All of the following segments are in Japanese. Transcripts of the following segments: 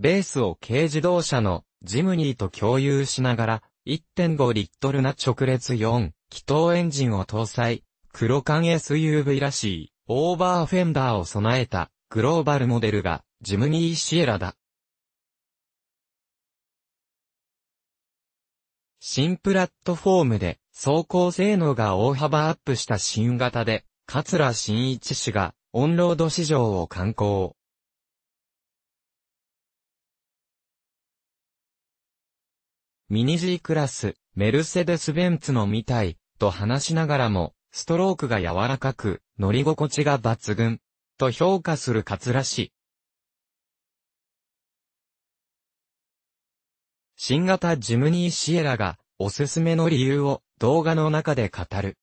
ベースを軽自動車のジムニーと共有しながら、1.5リットルな直列4、気筒エンジンを搭載、黒缶 SUV らしい、オーバーフェンダーを備えた、グローバルモデルが、ジムニーシエラだ。新プラットフォームで、走行性能が大幅アップした新型で、桂新一氏が、オンロード市場を観光。ミニ G クラス、メルセデス・ベンツのみたい、と話しながらも、ストロークが柔らかく、乗り心地が抜群、と評価するカツラ氏。新型ジムニーシエラが、おすすめの理由を動画の中で語る。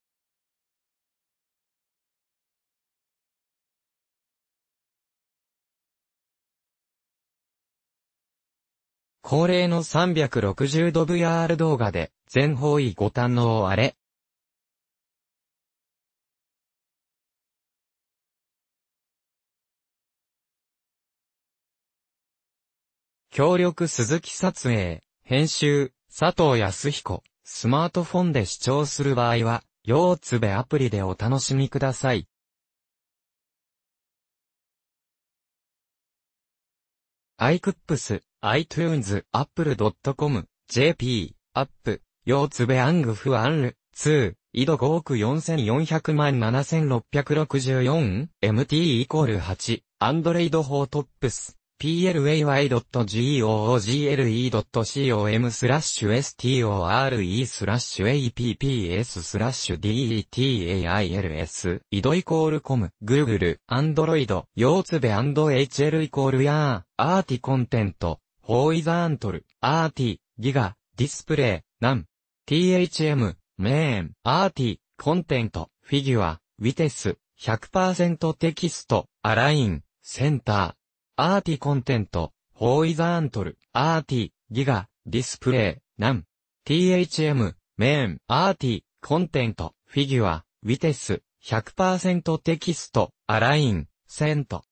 恒例の360度 VR 動画で、全方位ご堪能あれ。協力鈴木撮影、編集、佐藤康彦、スマートフォンで視聴する場合は、ようつべアプリでお楽しみください。iCups、iTunes、apple.com、jp、app、よつべアングフアンル、2、緯度5億4400万7664、mt イコール8、アンドレイド4トップス。play.google.com スラッシュ store スラッシュ apps スラッシュ details イドイコールコム Google Android ようつべ &hl イコールやアーティコンテントホイザーントルアーティギガディスプレイナン thm メーンアーティコンテントフィギュアウィテス100%テキストアラインセンターアーティコンテント、ホーイザーントル、アーティ、ギガ、ディスプレイ、ナン、THM、メーン、アーティ、コンテント、フィギュア、ウィテス、100%テキスト、アライン、セント。